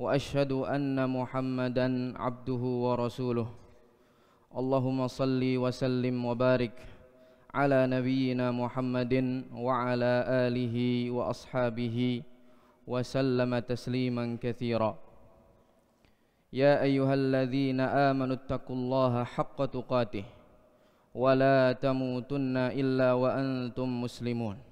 واشهد ان محمدا عبده ورسوله اللهم صل وسلم وبارك على نبينا محمد وعلى اله واصحابه وسلم تسليما كثيرا يا ايها الذين امنوا اتقوا الله حق تقاته ولا تموتن الا وانتم مسلمون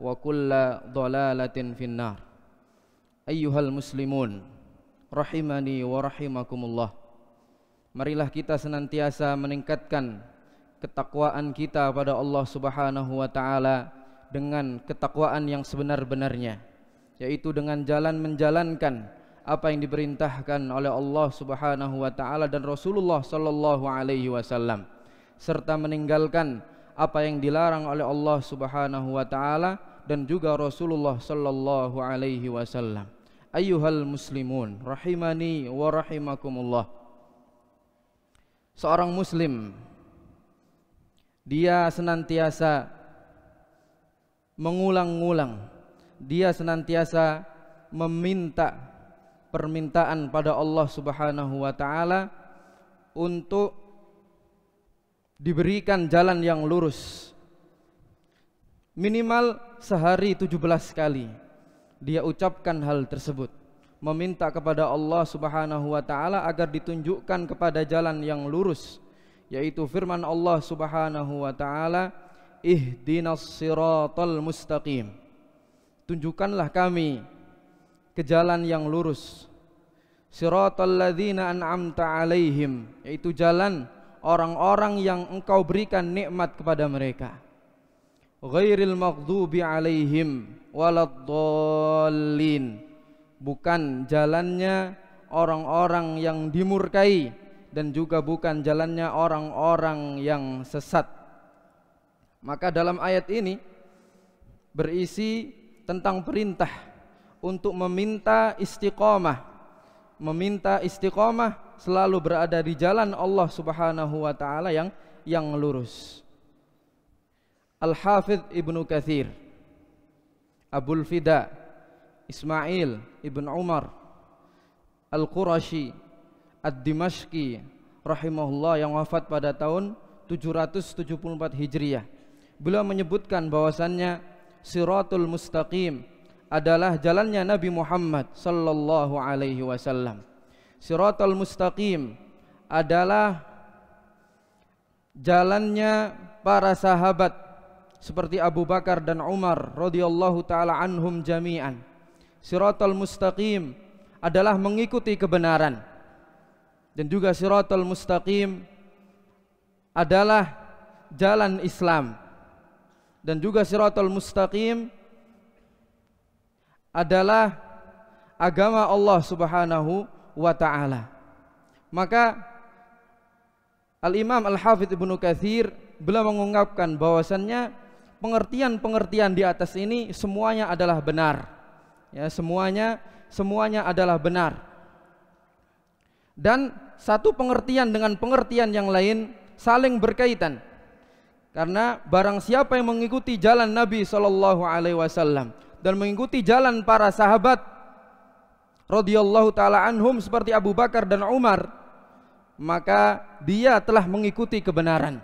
wa kulla dhalalatin finnar ayyuhal muslimun rahimani wa rahimakumullah marilah kita senantiasa meningkatkan ketakwaan kita pada Allah Subhanahu wa taala dengan ketakwaan yang sebenar-benarnya yaitu dengan jalan menjalankan apa yang diperintahkan oleh Allah Subhanahu wa taala dan Rasulullah sallallahu alaihi wasallam serta meninggalkan apa yang dilarang oleh Allah Subhanahu wa taala dan juga Rasulullah sallallahu alaihi wasallam. Ayuhal muslimun rahimani wa rahimakumullah. Seorang muslim dia senantiasa mengulang-ulang, dia senantiasa meminta permintaan pada Allah Subhanahu wa taala untuk diberikan jalan yang lurus minimal sehari 17 kali dia ucapkan hal tersebut meminta kepada Allah Subhanahu wa taala agar ditunjukkan kepada jalan yang lurus yaitu firman Allah Subhanahu wa taala ihdinas siratal mustaqim tunjukkanlah kami ke jalan yang lurus siratal ladzina an'amta alaihim yaitu jalan orang-orang yang engkau berikan nikmat kepada mereka ghairil maghdubi alaihim waladdallin bukan jalannya orang-orang yang dimurkai dan juga bukan jalannya orang-orang yang sesat maka dalam ayat ini berisi tentang perintah untuk meminta istiqomah meminta istiqomah selalu berada di jalan Allah Subhanahu wa taala yang yang lurus. Al-Hafidh Ibnu Katsir, Abul Fida Ismail Ibn Umar Al-Qurashi Ad-Dimashqi rahimahullah yang wafat pada tahun 774 Hijriah. Beliau menyebutkan bahwasannya Siratul Mustaqim adalah jalannya Nabi Muhammad sallallahu alaihi wasallam. Siratul mustaqim adalah jalannya para sahabat seperti Abu Bakar dan Umar radhiyallahu taala anhum jami'an. Siratul mustaqim adalah mengikuti kebenaran. Dan juga Siratul mustaqim adalah jalan Islam. Dan juga Siratul mustaqim adalah agama Allah Subhanahu wa taala. Maka Al-Imam Al-Hafidz Ibnu Katsir beliau mengungkapkan bahwasannya pengertian-pengertian di atas ini semuanya adalah benar. Ya, semuanya semuanya adalah benar. Dan satu pengertian dengan pengertian yang lain saling berkaitan. Karena barang siapa yang mengikuti jalan Nabi Shallallahu alaihi wasallam dan mengikuti jalan para sahabat radhiyallahu taala anhum seperti Abu Bakar dan Umar, maka dia telah mengikuti kebenaran.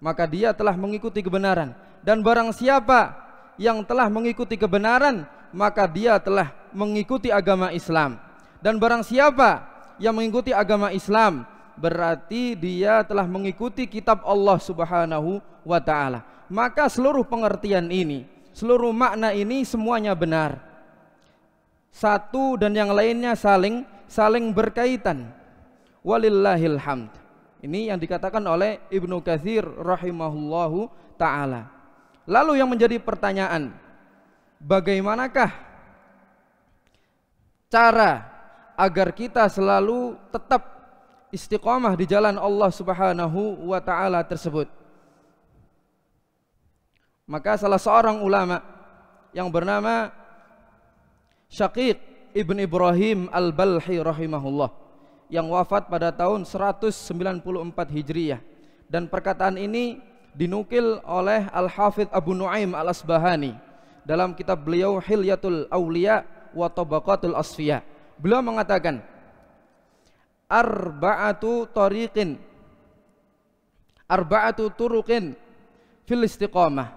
Maka dia telah mengikuti kebenaran dan barang siapa yang telah mengikuti kebenaran, maka dia telah mengikuti agama Islam. Dan barang siapa yang mengikuti agama Islam, berarti dia telah mengikuti kitab Allah Subhanahu wa taala. Maka seluruh pengertian ini, seluruh makna ini semuanya benar satu dan yang lainnya saling saling berkaitan walillahil hamd ini yang dikatakan oleh Ibnu Katsir rahimahullahu taala lalu yang menjadi pertanyaan bagaimanakah cara agar kita selalu tetap istiqomah di jalan Allah Subhanahu wa taala tersebut maka salah seorang ulama yang bernama Syaqiq Ibn Ibrahim Al-Balhi rahimahullah yang wafat pada tahun 194 Hijriyah dan perkataan ini dinukil oleh Al-Hafidh Abu Nuaim Al-Asbahani dalam kitab beliau Hilyatul Awliya wa Tabaqatul Asfiya. Beliau mengatakan arba'atu tariqin arba'atu turuqin fil istiqamah.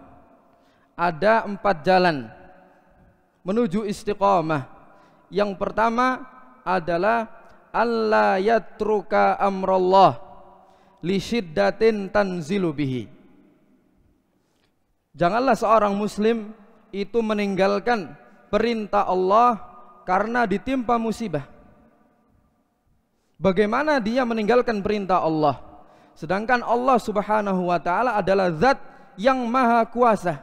Ada empat jalan menuju istiqamah. Yang pertama adalah Allah yatruka amrullah li syiddatin tanzilu bihi. Janganlah seorang muslim itu meninggalkan perintah Allah karena ditimpa musibah. Bagaimana dia meninggalkan perintah Allah? Sedangkan Allah Subhanahu wa taala adalah zat yang maha kuasa.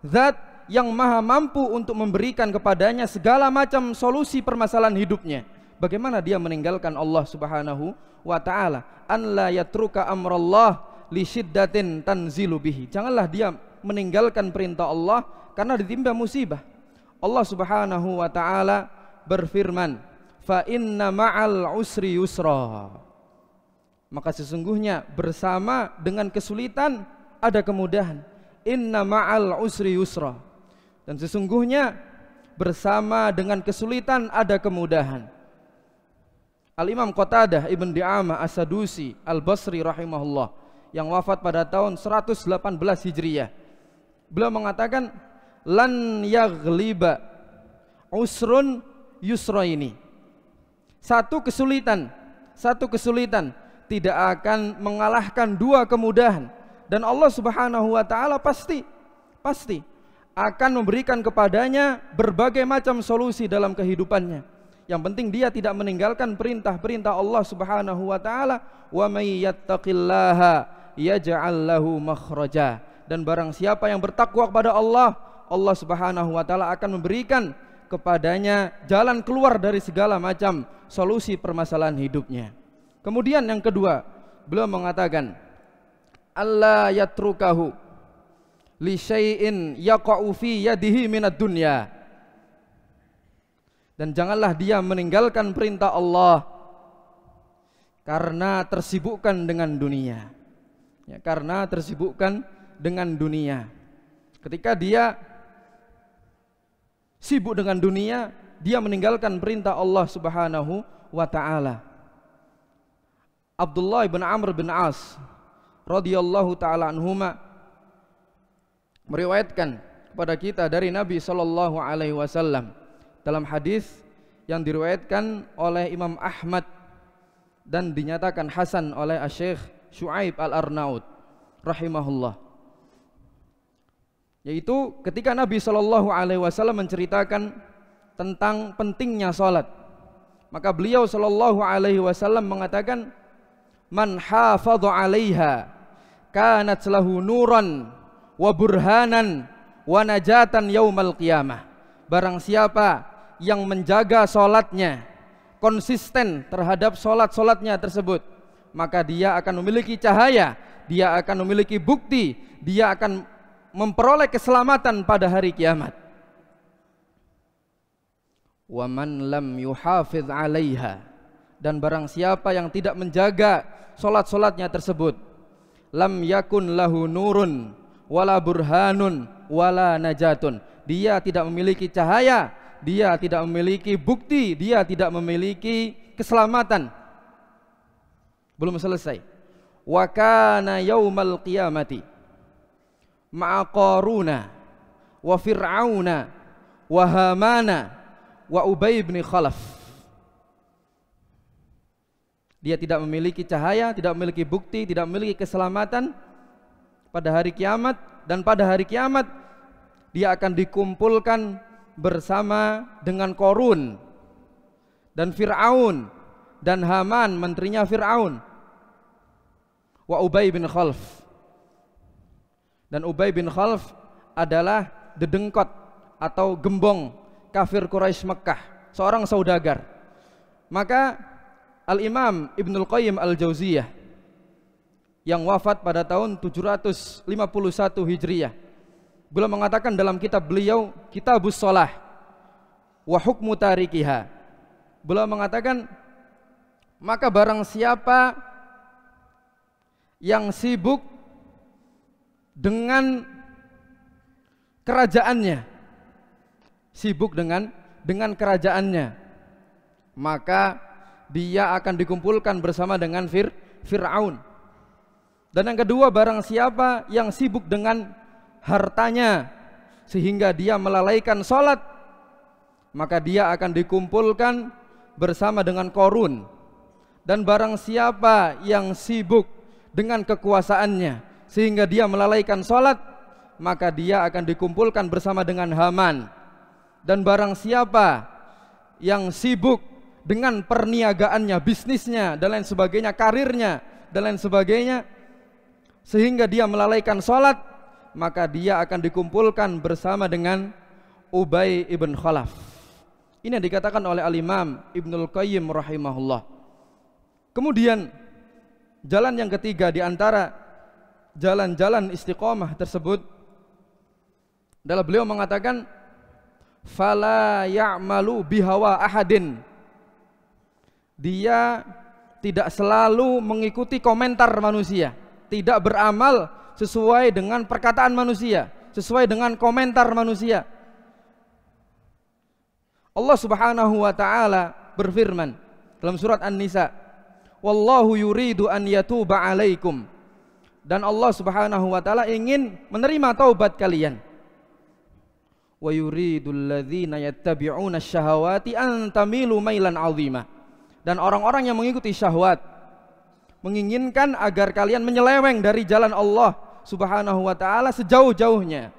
Zat yang maha mampu untuk memberikan kepadanya segala macam solusi permasalahan hidupnya. Bagaimana dia meninggalkan Allah Subhanahu wa taala? An la yatruka amrallah li syiddatin tanzilu bihi. Janganlah dia meninggalkan perintah Allah karena ditimpa musibah. Allah Subhanahu wa taala berfirman, "Fa inna ma'al usri yusra." Maka sesungguhnya bersama dengan kesulitan ada kemudahan. Inna ma'al usri yusra dan sesungguhnya bersama dengan kesulitan ada kemudahan. Al-Imam Qatadah Ibn Di'amah As-Sadusi Al-Basri rahimahullah yang wafat pada tahun 118 Hijriah. Beliau mengatakan lan yaghliba usrun yusra ini. Satu kesulitan, satu kesulitan tidak akan mengalahkan dua kemudahan dan Allah Subhanahu wa taala pasti pasti akan memberikan kepadanya berbagai macam solusi dalam kehidupannya. Yang penting dia tidak meninggalkan perintah-perintah Allah Subhanahu wa taala, "Wa may yattaqillaha yaj'al lahu makhraja." Dan barang siapa yang bertakwa kepada Allah, Allah Subhanahu wa taala akan memberikan kepadanya jalan keluar dari segala macam solusi permasalahan hidupnya. Kemudian yang kedua, beliau mengatakan, "Allah yatrukahu" li syai'in yaqa'u fi yadihi minad dunya. Dan janganlah dia meninggalkan perintah Allah karena tersibukkan dengan dunia. Ya, karena tersibukkan dengan dunia. Ketika dia sibuk dengan dunia, dia meninggalkan perintah Allah Subhanahu wa taala. Abdullah bin Amr bin As radhiyallahu taala anhuma meriwayatkan kepada kita dari Nabi Shallallahu Alaihi Wasallam dalam hadis yang diriwayatkan oleh Imam Ahmad dan dinyatakan Hasan oleh Syekh Shu'aib Al-Arnaud rahimahullah yaitu ketika Nabi Shallallahu alaihi wasallam menceritakan tentang pentingnya salat maka beliau Shallallahu alaihi wasallam mengatakan man hafadha 'alaiha kanat lahu nuran wa burhanan wa najatan yaumal qiyamah. Barang siapa yang menjaga solatnya konsisten terhadap solat-solatnya tersebut, maka dia akan memiliki cahaya, dia akan memiliki bukti, dia akan memperoleh keselamatan pada hari kiamat. Waman lam yuhafiz 'alaiha dan barang siapa yang tidak menjaga solat-solatnya tersebut, lam yakun lahu nurun wala burhanun wala najatun. Dia tidak memiliki cahaya, dia tidak memiliki bukti, dia tidak memiliki keselamatan. Belum selesai. Wa kana yaumal qiyamati ma'a qaruna wa fir'auna wa hamana wa ubay bin khalaf. Dia tidak memiliki cahaya, tidak memiliki bukti, tidak memiliki keselamatan, pada hari kiamat dan pada hari kiamat dia akan dikumpulkan bersama dengan Korun dan Fir'aun dan Haman menterinya Fir'aun wa Ubay bin Khalf dan Ubay bin Khalf adalah dedengkot atau gembong kafir Quraisy Mekah seorang saudagar maka Al-Imam Ibnul Qayyim Al-Jauziyah yang wafat pada tahun 751 Hijriah. Beliau mengatakan dalam kitab beliau Kitabus Shalah wa hukmu tarikiha. Beliau mengatakan maka barang siapa yang sibuk dengan kerajaannya sibuk dengan dengan kerajaannya maka dia akan dikumpulkan bersama dengan Fir, Fir'aun dan yang kedua, barang siapa yang sibuk dengan hartanya sehingga dia melalaikan sholat, maka dia akan dikumpulkan bersama dengan korun. Dan barang siapa yang sibuk dengan kekuasaannya sehingga dia melalaikan sholat, maka dia akan dikumpulkan bersama dengan Haman. Dan barang siapa yang sibuk dengan perniagaannya, bisnisnya, dan lain sebagainya, karirnya, dan lain sebagainya, sehingga dia melalaikan sholat maka dia akan dikumpulkan bersama dengan Ubay ibn Khalaf ini yang dikatakan oleh al-imam Ibnul Qayyim rahimahullah kemudian jalan yang ketiga diantara jalan-jalan istiqomah tersebut adalah beliau mengatakan fala ya'malu bihawa ahadin dia tidak selalu mengikuti komentar manusia tidak beramal sesuai dengan perkataan manusia, sesuai dengan komentar manusia. Allah Subhanahu wa taala berfirman dalam surat An-Nisa, "Wallahu yuridu an yatuba 'alaikum." Dan Allah Subhanahu wa taala ingin menerima taubat kalian. Wa yuridul ladzina yattabi'una syahawati an tamilu mailan 'azima. Dan orang-orang yang mengikuti syahwat menginginkan agar kalian menyeleweng dari jalan Allah Subhanahu wa taala sejauh-jauhnya.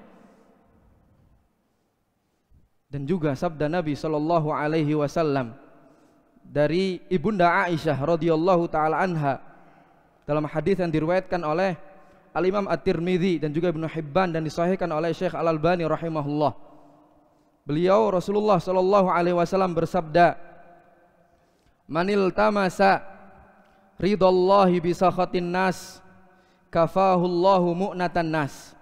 Dan juga sabda Nabi sallallahu alaihi wasallam dari Ibunda Aisyah radhiyallahu taala anha dalam hadis yang diriwayatkan oleh Al Imam At-Tirmizi dan juga Ibnu Hibban dan disahihkan oleh Syekh Al Albani rahimahullah. Beliau Rasulullah sallallahu alaihi wasallam bersabda, "Manil tamasa ridallahi bisakhatin nas kafahullahu mu'natan nas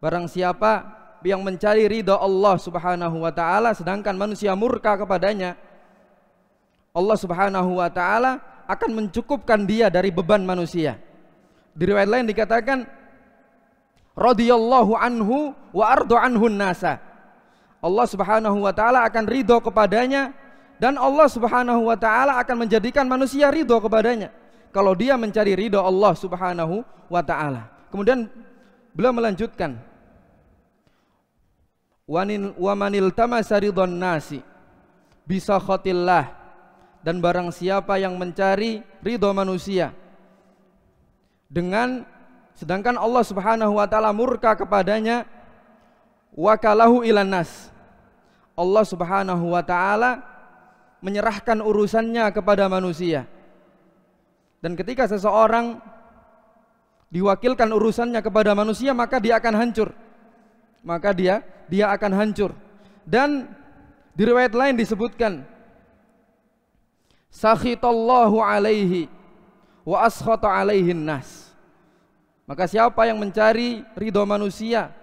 barang siapa yang mencari ridha Allah Subhanahu wa taala sedangkan manusia murka kepadanya Allah Subhanahu wa taala akan mencukupkan dia dari beban manusia di riwayat lain dikatakan radhiyallahu anhu wa ardu anhu nasa Allah Subhanahu wa taala akan ridho kepadanya dan Allah Subhanahu wa taala akan menjadikan manusia ridho kepadanya kalau dia mencari ridho Allah Subhanahu wa taala. Kemudian beliau melanjutkan wa manil tamasa nasi bisa khotillah dan barang siapa yang mencari ridho manusia dengan sedangkan Allah Subhanahu wa taala murka kepadanya wakalahu ilan nas Allah Subhanahu wa taala menyerahkan urusannya kepada manusia. Dan ketika seseorang diwakilkan urusannya kepada manusia, maka dia akan hancur. Maka dia dia akan hancur. Dan di riwayat lain disebutkan sakhitallahu alaihi wa askhata alaihin nas. Maka siapa yang mencari ridho manusia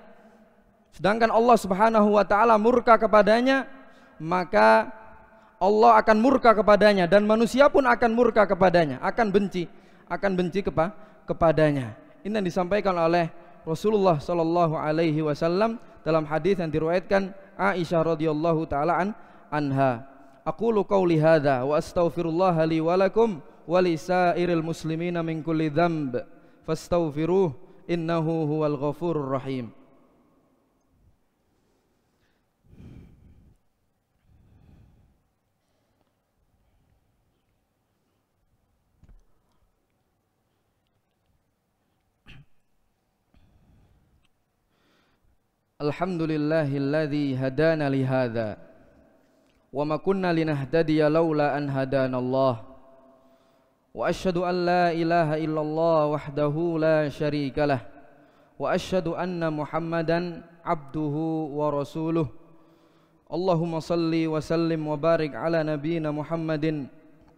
sedangkan Allah Subhanahu wa taala murka kepadanya, maka Allah akan murka kepadanya dan manusia pun akan murka kepadanya, akan benci, akan benci kepa kepadanya. Ini yang disampaikan oleh Rasulullah Shallallahu Alaihi Wasallam dalam hadis yang diriwayatkan Aisyah radhiyallahu taala an, anha. aku qawli lihada wa astaghfirullah li wa lakum muslimina min kulli dhanb fastaghfiruh innahu huwal ghafurur rahim. Alhamdulillahilladzi hadana li hadza wa ma kunna linahtadiya laula an hadana Allah wa asyhadu an la ilaha illallah wahdahu la syarikalah wa asyhadu anna Muhammadan abduhu wa rasuluh Allahumma salli wa sallim wa barik ala nabiyyina Muhammadin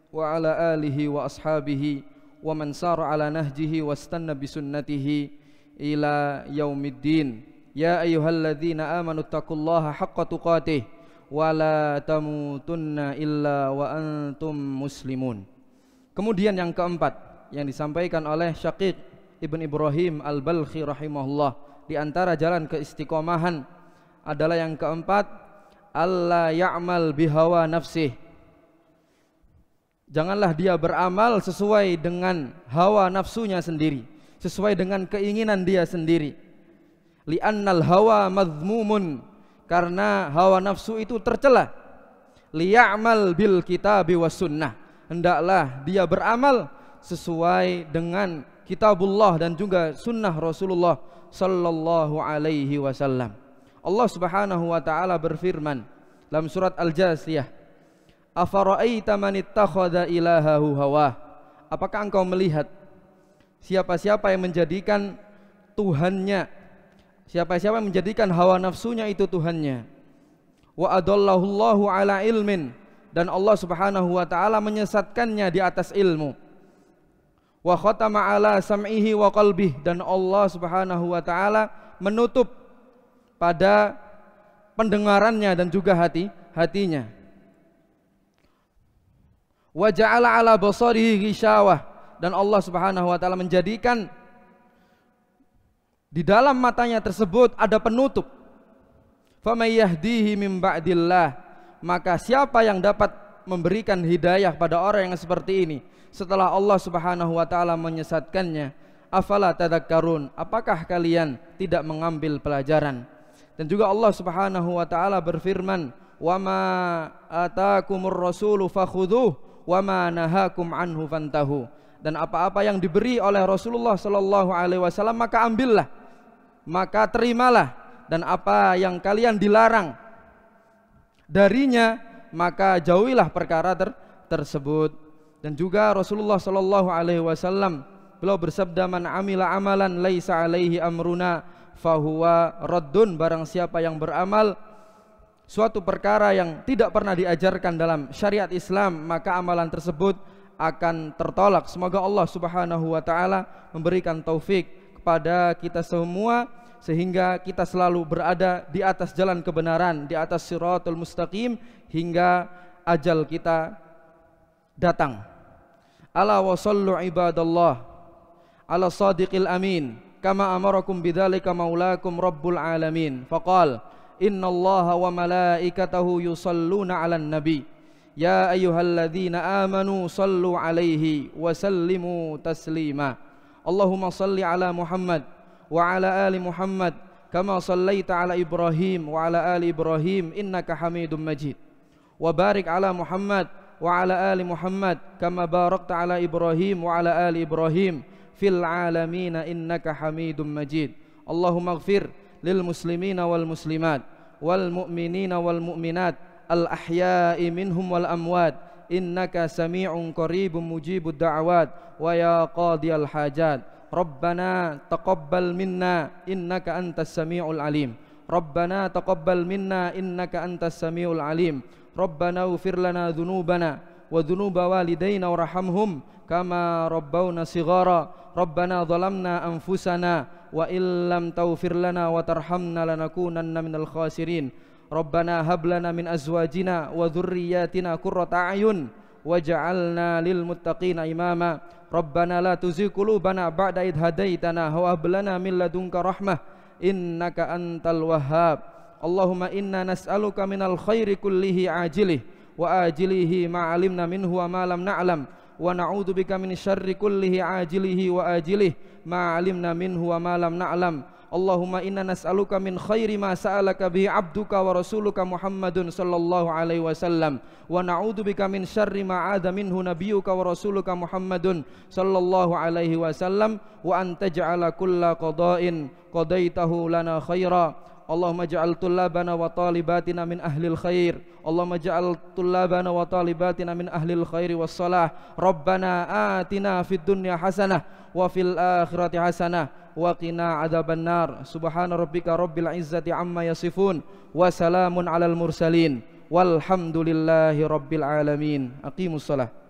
wa ala alihi wa ashabihi wa man sara ala nahjihi wa istanna bi sunnatihi ila yaumiddin يا أيها الذين آمنوا اتقوا الله حق تقاته ولا تموتن إلا وأنتم مسلمون Kemudian yang keempat yang disampaikan oleh Syaqiq Ibn Ibrahim Al-Balkhi rahimahullah di antara jalan keistiqomahan adalah yang keempat Allah ya'mal bihawa nafsih Janganlah dia beramal sesuai dengan hawa nafsunya sendiri Sesuai dengan keinginan dia sendiri li'annal hawa madhmumun karena hawa nafsu itu tercela li'amal bil kitabi was sunnah hendaklah dia beramal sesuai dengan kitabullah dan juga sunnah Rasulullah sallallahu alaihi wasallam Allah Subhanahu wa taala berfirman dalam surat Al-Jasiyah Afara'aita man ittakhadha ilahahu hawa Apakah engkau melihat siapa-siapa yang menjadikan Tuhannya Siapa-siapa yang menjadikan hawa nafsunya itu Tuhannya. Wa adallahullahu ala ilmin dan Allah Subhanahu wa taala menyesatkannya di atas ilmu. Wa khatama ala sam'ihi wa qalbih dan Allah Subhanahu wa taala menutup pada pendengarannya dan juga hati hatinya. Wa ja'ala ala basarihi dan Allah Subhanahu wa taala menjadikan di dalam matanya tersebut ada penutup. Famayyahdihi min ba'dillah. Maka siapa yang dapat memberikan hidayah pada orang yang seperti ini setelah Allah Subhanahu wa taala menyesatkannya? Afala tadakkarun? Apakah kalian tidak mengambil pelajaran? Dan juga Allah Subhanahu wa taala berfirman, "Wa ma ataakumur rasulu fakhudhuh wa nahakum anhu fantahu." dan apa-apa yang diberi oleh Rasulullah Shallallahu Alaihi Wasallam maka ambillah maka terimalah dan apa yang kalian dilarang darinya maka jauhilah perkara ter tersebut dan juga Rasulullah Shallallahu Alaihi Wasallam beliau bersabda man amila amalan laisa alaihi amruna fahuwa raddun barang siapa yang beramal suatu perkara yang tidak pernah diajarkan dalam syariat Islam maka amalan tersebut akan tertolak semoga Allah Subhanahu wa taala memberikan taufik kepada kita semua sehingga kita selalu berada di atas jalan kebenaran, di atas siratul mustaqim hingga ajal kita datang. Ala wa sallu ibadallah ala sadiqil amin kama amarakum bidzalika maulakum rabbul alamin. Faqal innallaha wa malaikatahu yusalluna 'alan nabi. Ya ayyuhalladzina amanu sallu 'alaihi wa sallimu taslima. اللهم صل على محمد وعلى آل محمد كما صليت على إبراهيم وعلى آل إبراهيم إنك حميد مجيد وبارك على محمد وعلى آل محمد كما باركت على إبراهيم وعلى آل إبراهيم في العالمين إنك حميد مجيد اللهم اغفر للمسلمين والمسلمات والمؤمنين والمؤمنات الأحياء منهم والأموات innaka sami'un qaribun mujibud da'awat wa ya qadiyal hajat Rabbana taqabbal minna innaka antas sami'ul alim Rabbana taqabbal minna innaka antas sami'ul alim Rabbana ufir lana dhunubana wa dhunuba walidayna warhamhum kama rabbawna sighara Rabbana zalamna anfusana wa illam taghfir lana wa tarhamna lanakunanna minal khasirin ربنا هب لنا من أزواجنا وذرياتنا قرة أعين وجعلنا للمتقين إماما ربنا لا تزغ قلوبنا بعد إذ هديتنا وهب لنا من لدنك رحمة إنك أنت الوهاب اللهم إنا نسألك من الخير كله عاجله وآجله ما علمنا منه وما لم نعلم ونعوذ بك من الشر كله عاجله وآجله ما علمنا منه وما لم نعلم Allahumma inna nas'aluka min khairi ma sa'alaka bi 'abduka wa rasuluka Muhammadun sallallahu alaihi wasallam wa na'udzubika min syarri ma 'ada minhu nabiyyuka wa rasuluka Muhammadun sallallahu alaihi wasallam wa an taj'ala kulla qada'in qadaitahu lana khaira Allahumma ja'al tullabana wa talibatina min ahlil khair Allahumma ja'al tullabana wa talibatina min ahlil khairi was salah Rabbana atina fid dunya hasanah wa fil akhirati hasanah wa qina adzaban nar subhana rabbika rabbil izzati amma yasifun wa salamun alal mursalin walhamdulillahi rabbil alamin aqimus salah